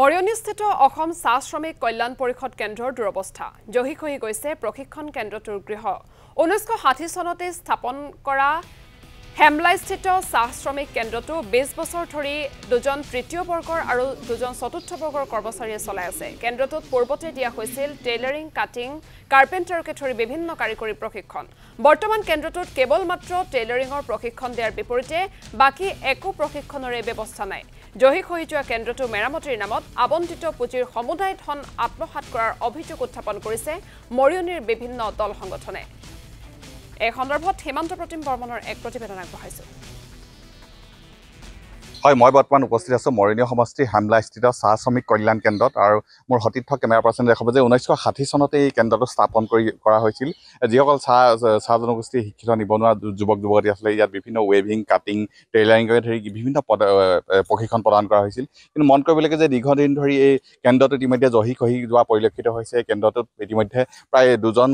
মৰিয়নিস্থিত অসম চাহ শ্ৰমিক কল্যাণ পৰিষদ কেন্দ্ৰৰ দুৰৱস্থা জহি খহি গৈছে প্ৰশিক্ষণ কেন্দ্ৰটোৰ গৃহ ঊনৈছশ ষাঠি চনতে স্থাপন কৰা হেমলাইস্থিত চাহ শ্ৰমিক কেন্দ্ৰটো বিছ বছৰ ধৰি দুজন তৃতীয় বৰ্গৰ আৰু দুজন চতুৰ্থ বৰ্গৰ কৰ্মচাৰীয়ে চলাই আছে কেন্দ্ৰটোত পূৰ্বতে দিয়া হৈছিল টেইলাৰিং কাটিং কাৰ্পেণ্টাৰকে ধৰি বিভিন্ন কাৰিকৰী প্ৰশিক্ষণ বৰ্তমান কেন্দ্ৰটোত কেৱল মাত্ৰ টেইলাৰিঙৰ প্ৰশিক্ষণ দিয়াৰ বিপৰীতে বাকী একো প্ৰশিক্ষণৰে ব্যৱস্থা নাই যোৱা কেন্দ্ৰটো মেৰামতিৰ নামত আবণ্টিত পুঁজিৰ সমুদায় ধন আত্মসাত কৰাৰ অভিযোগ উত্থাপন কৰিছে মৰিয়নিৰ বিভিন্ন দল সংগঠনে এই সন্দৰ্ভত হিমন্ত প্ৰতিম বৰ্মনৰ এক প্ৰতিবেদন আগবঢ়াইছো হয় মই বৰ্তমান উপস্থিত আছোঁ মৰিণীয় সমষ্টি হামলা স্থিত চাহ শ্ৰমিক কল্যাণ কেন্দ্ৰত আৰু মোৰ সতীৰ্থ কেমেৰা পাৰ্চনে দেখাব যে ঊনৈছশ ষাঠি চনতে এই কেন্দ্ৰটো স্থাপন কৰি কৰা হৈছিল যিসকল চাহ চাহ জনগোষ্ঠীৰ শিক্ষিত নিবনুৱা যুৱক যুৱতী আছিলে ইয়াত বিভিন্ন ৱেভিং কাটিং টেইলাৰিঙকে ধৰি বিভিন্ন পদ প্ৰশিক্ষণ প্ৰদান কৰা হৈছিল কিন্তু মন কৰিব লাগে যে দীৰ্ঘদিন ধৰি এই কেন্দ্ৰটো ইতিমধ্যে জহি খহি যোৱা পৰিলক্ষিত হৈছে এই কেন্দ্ৰটোত ইতিমধ্যে প্ৰায় দুজন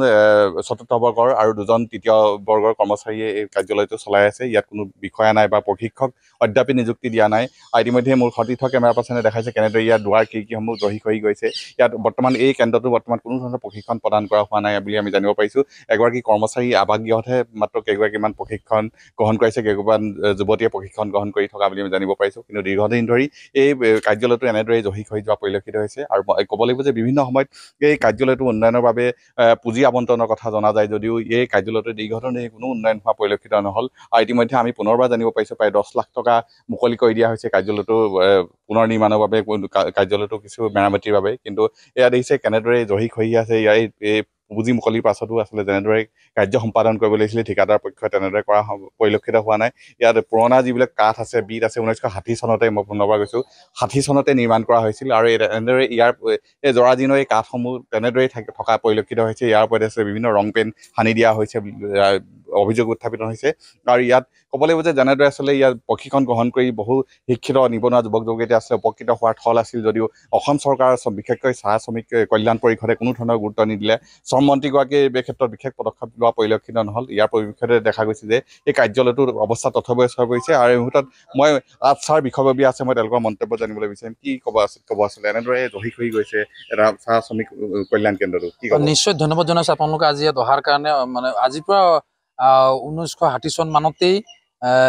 চতুৰ্থ বৰ্গৰ আৰু দুজন তৃতীয় বৰ্গৰ কৰ্মচাৰীয়ে এই কাৰ্যালয়টো চলাই আছে ইয়াত কোনো বিষয়া নাই বা প্ৰশিক্ষক অদ্যাপি নিযুক্তি দিয়া নাই আৰু ইতিমধ্যে মোৰ সতীৰ্থ কেমেৰা পাৰ্চনে দেখাইছে কেনেদৰে ইয়াৰ দুৱাৰ খিৰিকীসমূহ দহি কৰি গৈছে ইয়াত বৰ্তমান এই কেন্দ্ৰটো বৰ্তমান কোনো ধৰণৰ প্ৰশিক্ষণ প্ৰদান কৰা হোৱা নাই বুলি আমি জানিব পাৰিছোঁ এগৰাকী কৰ্মচাৰী আৱাস গৃহতহে মাত্ৰ কেইগৰাকীমান প্ৰশিক্ষণ গ্ৰহণ কৰিছে কেইগৰাকীমান যুৱতীয়ে প্ৰশিক্ষণ গ্ৰহণ কৰি থকা বুলি আমি জানিব পাৰিছোঁ কিন্তু দীৰ্ঘদিন ধৰি এই কাৰ্যালয়টো এনেদৰে জহি খহি যোৱা পৰিলক্ষিত হৈছে আৰু ক'ব লাগিব যে বিভিন্ন সময়ত এই কাৰ্যালয়টো উন্নয়নৰ বাবে পুঁজি আৱণ্টনৰ কথা জনা যায় যদিও এই কাৰ্যালয়টো দীৰ্ঘদিনে কোনো উন্নয়ন হোৱা পৰিলক্ষিত নহ'ল আৰু ইতিমধ্যে আমি পুনৰবাৰ জানিব পাৰিছোঁ প্ৰায় দহ লাখ টকা মুকলি কৰি কৰি দিয়া হৈছে কাৰ্যালয়টো পুনৰ নিৰ্মাণৰ বাবে কাৰ্যালয়টো কিছু মেৰামতিৰ বাবে কিন্তু এয়া দেখিছে কেনেদৰে জহি খহি আছে ইয়াৰ এই পুঁজি মুকলিৰ পাছতো আচলতে যেনেদৰে কাৰ্য সম্পাদন কৰিব লাগিছিলে ঠিকাদাৰ পক্ষই তেনেদৰে কৰা পৰিলক্ষিত হোৱা নাই ইয়াত পুৰণা যিবিলাক কাঠ আছে বিট আছে ঊনৈছশ ষাঠি চনতে মই পুনৰবাৰ গৈছোঁ ষাঠি চনতে নিৰ্মাণ কৰা হৈছিল আৰু এই তেনেদৰে ইয়াৰ এই জৰাজিনৰ এই কাঠসমূহ তেনেদৰেই থাকে থকা পৰিলক্ষিত হৈছে ইয়াৰ ওপৰত আছে বিভিন্ন ৰং পেইণ্ট সানি দিয়া হৈছে অভিযোগ উত্থাপিত হৈছে আৰু ইয়াত ক'ব লাগিব যে যেনেদৰে আচলতে ইয়াত প্ৰশিক্ষণ গ্ৰহণ কৰি বহু শিক্ষিত নিবনুৱা যুৱক যুৱতী আছিলে উপকৃত হোৱাৰ থল আছিল যদিও অসম চৰকাৰ বিশেষকৈ চাহ শ্ৰমিক কল্যাণ পৰিষদে কোনো ধৰণৰ গুৰুত্ব নিদিলে শ্ৰম মন্ত্ৰীগৰাকীয়ে এই ক্ষেত্ৰত বিশেষ পদক্ষেপ লোৱা পৰিলক্ষিত নহ'ল ইয়াৰ পৰিপ্ৰেক্ষিততে দেখা গৈছে যে এই কাৰ্যালয়টোৰ অৱস্থা তথবয়স হৈ পৰিছে আৰু এই মুহূৰ্তত মই আচাৰ বিষয়ববী আছে মই তেওঁলোকৰ মন্তব্য জানিবলৈ বিচাৰিম কি ক'ব আছিল ক'ব আছিলে এনেদৰে দহি খহি গৈছে এটা চাহ শ্ৰমিক কল্যাণ কেন্দ্ৰটো নিশ্চয় ধন্যবাদ জনাইছোঁ আপোনালোকে আজি ইয়াত অহাৰ কাৰণে মানে আজিৰ পৰা ঊনৈছশ ষাঠি চন মানতেই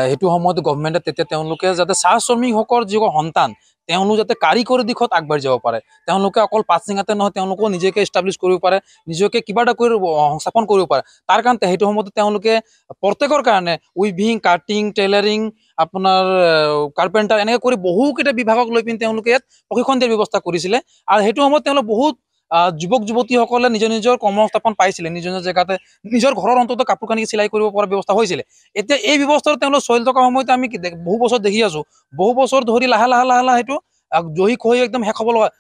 সেইটো সময়ত গভমেণ্টে তেতিয়া তেওঁলোকে যাতে চাহ শ্ৰমিকসকলৰ যি সন্তান তেওঁলোক যাতে কাৰিকৰী দিশত আগবাঢ়ি যাব পাৰে তেওঁলোকে অকল পাছচিঙাতে নহয় তেওঁলোকেও নিজকে ইষ্টাব্লিছ কৰিব পাৰে নিজকে কিবা এটা কৰি সংস্থাপন কৰিব পাৰে তাৰ কাৰণে সেইটো সময়তে তেওঁলোকে প্ৰত্যেকৰ কাৰণে উইভিং কাটিং টেইলাৰিং আপোনাৰ কাৰ্পেণ্টাৰ এনেকৈ কৰি বহুকেইটা বিভাগক লৈ পিনি তেওঁলোকে ইয়াত প্ৰশিক্ষণ দিয়াৰ ব্যৱস্থা কৰিছিলে আৰু সেইটো সময়ত তেওঁলোক বহুত যুৱক যুৱতীসকলে নিজৰ নিজৰ কৰ্মসংস্থাপন পাইছিলে নিজৰ নিজৰ জেগাতে নিজৰ ঘৰৰ অন্ততঃ কাপোৰ কানি চিলাই কৰিব পৰা ব্যৱস্থা হৈছিলে এতিয়া এই ব্যৱস্থাটো তেওঁলোক চলি থকা সময়তে আমি বহু বছৰ দেখি আছো বহু বছৰ ধৰি লাহে লাহে লাহে লাহে সেইটো জহি খহি একদম শেষ হ'ব লগা